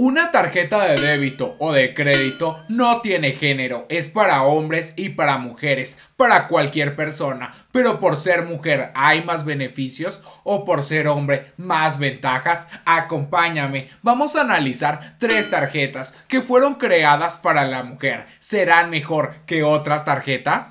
Una tarjeta de débito o de crédito no tiene género, es para hombres y para mujeres, para cualquier persona, pero por ser mujer hay más beneficios o por ser hombre más ventajas. Acompáñame, vamos a analizar tres tarjetas que fueron creadas para la mujer. ¿Serán mejor que otras tarjetas?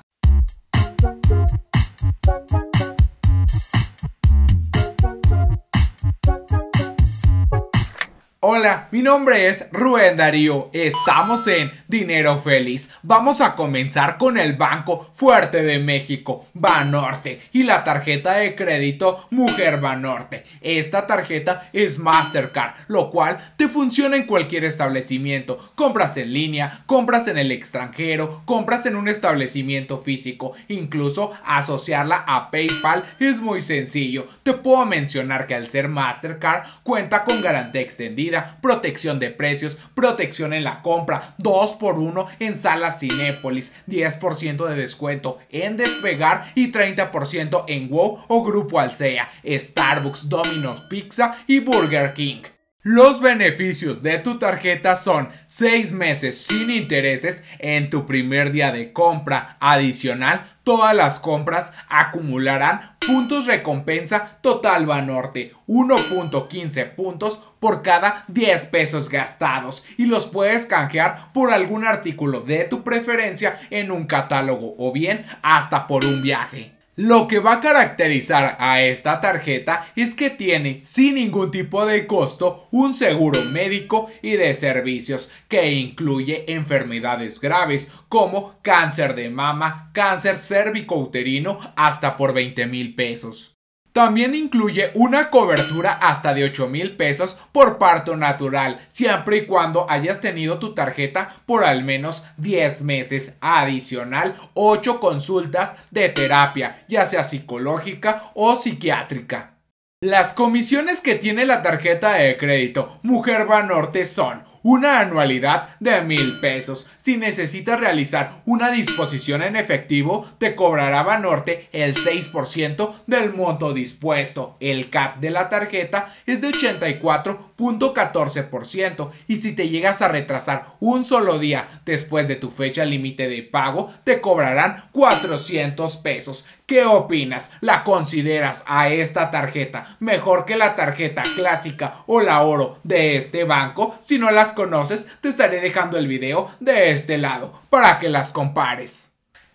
Hola, mi nombre es Rubén Darío. Estamos en Dinero Feliz. Vamos a comenzar con el Banco Fuerte de México, Banorte, y la tarjeta de crédito Mujer Banorte. Esta tarjeta es Mastercard, lo cual te funciona en cualquier establecimiento. Compras en línea, compras en el extranjero, compras en un establecimiento físico. Incluso asociarla a PayPal es muy sencillo. Te puedo mencionar que al ser Mastercard cuenta con garantía extendida protección de precios, protección en la compra, 2 x 1 en salas Cinépolis, 10% de descuento en Despegar y 30% en WoW o Grupo Alsea, Starbucks, Domino's Pizza y Burger King. Los beneficios de tu tarjeta son 6 meses sin intereses en tu primer día de compra. Adicional, todas las compras acumularán puntos recompensa total Banorte, 1.15 puntos por cada 10 pesos gastados y los puedes canjear por algún artículo de tu preferencia en un catálogo o bien hasta por un viaje. Lo que va a caracterizar a esta tarjeta es que tiene sin ningún tipo de costo un seguro médico y de servicios que incluye enfermedades graves como cáncer de mama, cáncer cervicouterino, uterino hasta por 20 mil pesos. También incluye una cobertura hasta de 8 mil pesos por parto natural, siempre y cuando hayas tenido tu tarjeta por al menos 10 meses. Adicional, 8 consultas de terapia, ya sea psicológica o psiquiátrica. Las comisiones que tiene la tarjeta de crédito Mujer Banorte son una anualidad de mil pesos. Si necesitas realizar una disposición en efectivo, te cobrará Banorte el 6% del monto dispuesto. El cap de la tarjeta es de 84.14% y si te llegas a retrasar un solo día después de tu fecha límite de pago, te cobrarán 400 pesos. ¿Qué opinas? ¿La consideras a esta tarjeta mejor que la tarjeta clásica o la oro de este banco? Si las conoces, te estaré dejando el video de este lado para que las compares.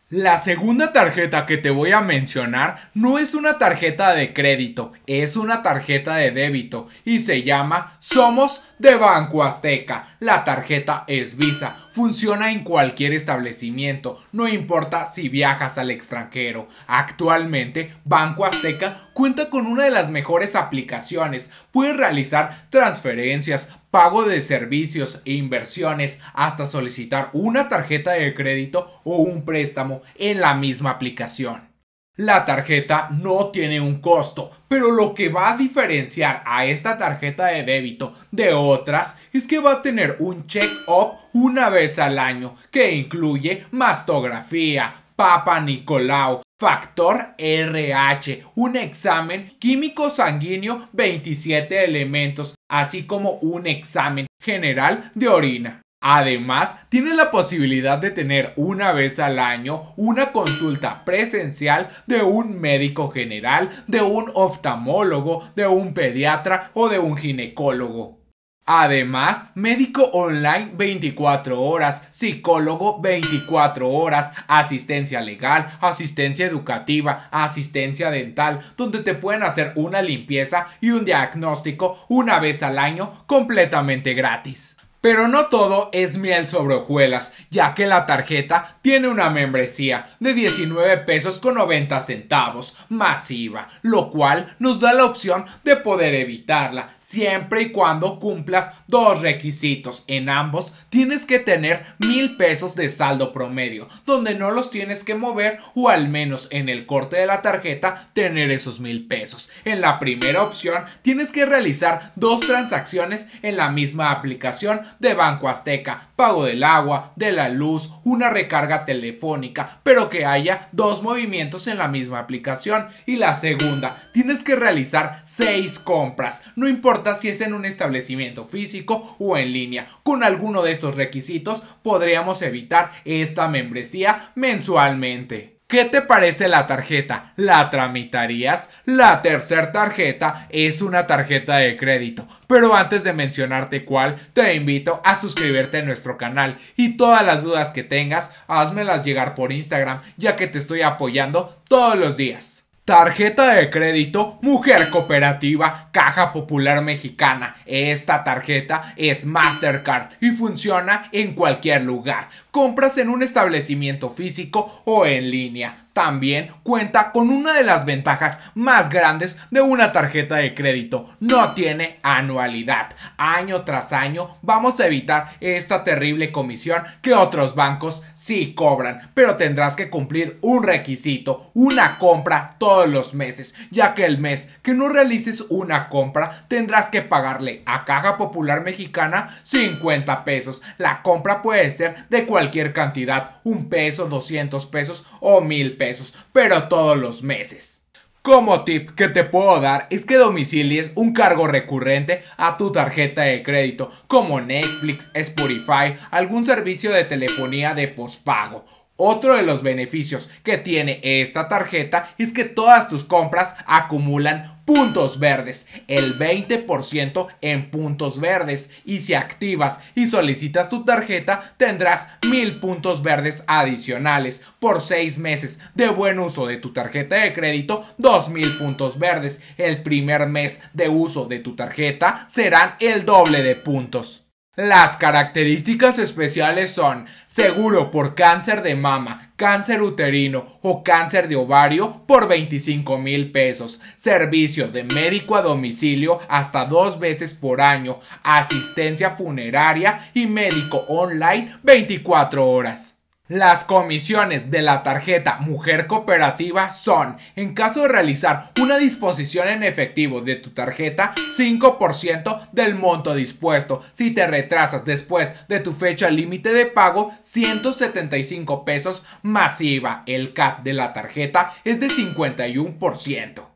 La segunda tarjeta que te voy a mencionar no es una tarjeta de crédito, es una tarjeta de débito y se llama Somos de Banco Azteca. La tarjeta es Visa funciona en cualquier establecimiento, no importa si viajas al extranjero. Actualmente, Banco Azteca cuenta con una de las mejores aplicaciones. Puedes realizar transferencias, pago de servicios e inversiones hasta solicitar una tarjeta de crédito o un préstamo en la misma aplicación. La tarjeta no tiene un costo, pero lo que va a diferenciar a esta tarjeta de débito de otras es que va a tener un check-up una vez al año, que incluye mastografía, Papa Nicolau, factor RH, un examen químico sanguíneo 27 elementos, así como un examen general de orina. Además, tienes la posibilidad de tener una vez al año una consulta presencial de un médico general, de un oftalmólogo, de un pediatra o de un ginecólogo. Además, médico online 24 horas, psicólogo 24 horas, asistencia legal, asistencia educativa, asistencia dental, donde te pueden hacer una limpieza y un diagnóstico una vez al año completamente gratis. Pero no todo es miel sobre hojuelas, ya que la tarjeta tiene una membresía de 19 pesos con 90 centavos masiva, lo cual nos da la opción de poder evitarla siempre y cuando cumplas dos requisitos. En ambos tienes que tener mil pesos de saldo promedio, donde no los tienes que mover o al menos en el corte de la tarjeta tener esos mil pesos. En la primera opción tienes que realizar dos transacciones en la misma aplicación de Banco Azteca, pago del agua, de la luz, una recarga telefónica, pero que haya dos movimientos en la misma aplicación. Y la segunda, tienes que realizar seis compras, no importa si es en un establecimiento físico o en línea. Con alguno de estos requisitos podríamos evitar esta membresía mensualmente. ¿Qué te parece la tarjeta? ¿La tramitarías? La tercera tarjeta es una tarjeta de crédito. Pero antes de mencionarte cuál, te invito a suscribirte a nuestro canal y todas las dudas que tengas, házmelas llegar por Instagram, ya que te estoy apoyando todos los días. Tarjeta de crédito Mujer Cooperativa Caja Popular Mexicana. Esta tarjeta es Mastercard y funciona en cualquier lugar. Compras en un establecimiento físico o en línea también cuenta con una de las ventajas más grandes de una tarjeta de crédito. No tiene anualidad. Año tras año vamos a evitar esta terrible comisión que otros bancos sí cobran, pero tendrás que cumplir un requisito, una compra todos los meses, ya que el mes que no realices una compra tendrás que pagarle a Caja Popular Mexicana 50 pesos. La compra puede ser de cualquier cantidad, un peso, 200 pesos o mil pesos pero todos los meses. Como tip que te puedo dar es que domicilies un cargo recurrente a tu tarjeta de crédito como Netflix, Spotify, algún servicio de telefonía de pospago otro de los beneficios que tiene esta tarjeta es que todas tus compras acumulan puntos verdes, el 20% en puntos verdes y si activas y solicitas tu tarjeta tendrás 1000 puntos verdes adicionales por seis meses de buen uso de tu tarjeta de crédito 2000 puntos verdes, el primer mes de uso de tu tarjeta serán el doble de puntos. Las características especiales son seguro por cáncer de mama, cáncer uterino o cáncer de ovario por 25 mil pesos, servicio de médico a domicilio hasta dos veces por año, asistencia funeraria y médico online 24 horas. Las comisiones de la tarjeta Mujer Cooperativa son, en caso de realizar una disposición en efectivo de tu tarjeta, 5% del monto dispuesto. Si te retrasas después de tu fecha límite de pago, 175 pesos masiva El CAT de la tarjeta es de 51%.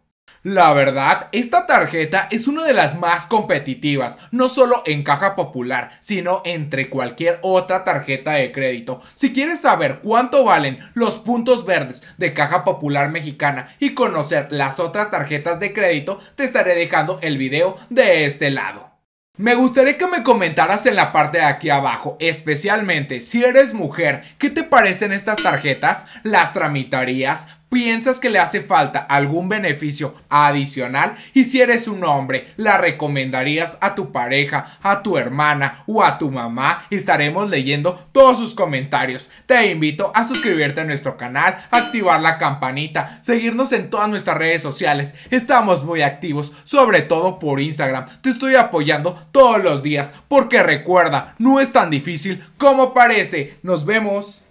La verdad, esta tarjeta es una de las más competitivas, no solo en caja popular, sino entre cualquier otra tarjeta de crédito. Si quieres saber cuánto valen los puntos verdes de caja popular mexicana y conocer las otras tarjetas de crédito, te estaré dejando el video de este lado. Me gustaría que me comentaras en la parte de aquí abajo, especialmente si eres mujer, ¿qué te parecen estas tarjetas? ¿Las tramitarías? piensas que le hace falta algún beneficio adicional y si eres un hombre, la recomendarías a tu pareja, a tu hermana o a tu mamá. Estaremos leyendo todos sus comentarios. Te invito a suscribirte a nuestro canal, activar la campanita, seguirnos en todas nuestras redes sociales. Estamos muy activos, sobre todo por Instagram. Te estoy apoyando todos los días porque recuerda, no es tan difícil como parece. Nos vemos.